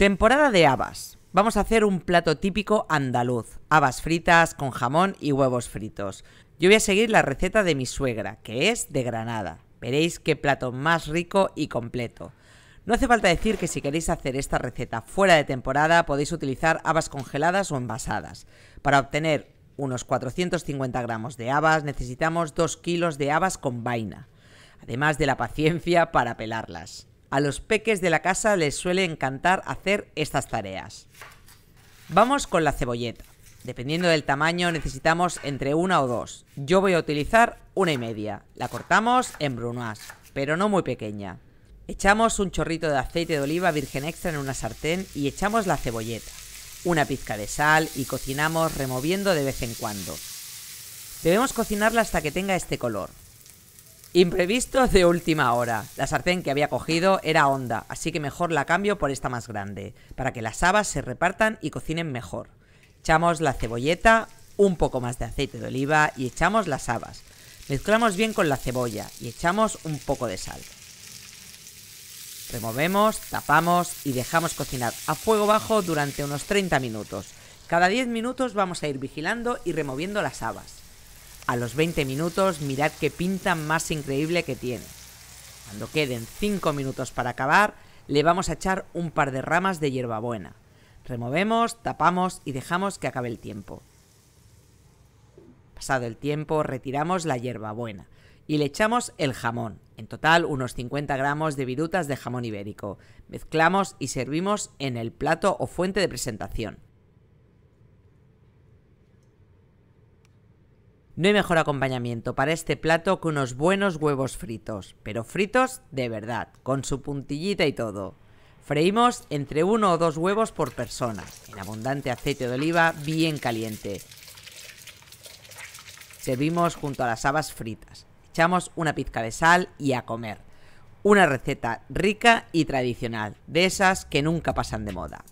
Temporada de habas. Vamos a hacer un plato típico andaluz, habas fritas con jamón y huevos fritos. Yo voy a seguir la receta de mi suegra, que es de Granada. Veréis qué plato más rico y completo. No hace falta decir que si queréis hacer esta receta fuera de temporada podéis utilizar habas congeladas o envasadas. Para obtener unos 450 gramos de habas necesitamos 2 kilos de habas con vaina, además de la paciencia para pelarlas a los peques de la casa les suele encantar hacer estas tareas. Vamos con la cebolleta. Dependiendo del tamaño necesitamos entre una o dos. Yo voy a utilizar una y media. La cortamos en brunoise, pero no muy pequeña. Echamos un chorrito de aceite de oliva virgen extra en una sartén y echamos la cebolleta, una pizca de sal y cocinamos removiendo de vez en cuando. Debemos cocinarla hasta que tenga este color. Imprevisto de última hora. La sartén que había cogido era honda, así que mejor la cambio por esta más grande, para que las habas se repartan y cocinen mejor. Echamos la cebolleta, un poco más de aceite de oliva y echamos las habas. Mezclamos bien con la cebolla y echamos un poco de sal. Removemos, tapamos y dejamos cocinar a fuego bajo durante unos 30 minutos. Cada 10 minutos vamos a ir vigilando y removiendo las habas. A los 20 minutos mirad qué pinta más increíble que tiene. Cuando queden 5 minutos para acabar, le vamos a echar un par de ramas de hierbabuena. Removemos, tapamos y dejamos que acabe el tiempo. Pasado el tiempo, retiramos la hierbabuena y le echamos el jamón, en total unos 50 gramos de virutas de jamón ibérico. Mezclamos y servimos en el plato o fuente de presentación. No hay mejor acompañamiento para este plato que unos buenos huevos fritos, pero fritos de verdad, con su puntillita y todo. Freímos entre uno o dos huevos por persona, en abundante aceite de oliva bien caliente. Servimos junto a las habas fritas. Echamos una pizca de sal y a comer. Una receta rica y tradicional, de esas que nunca pasan de moda.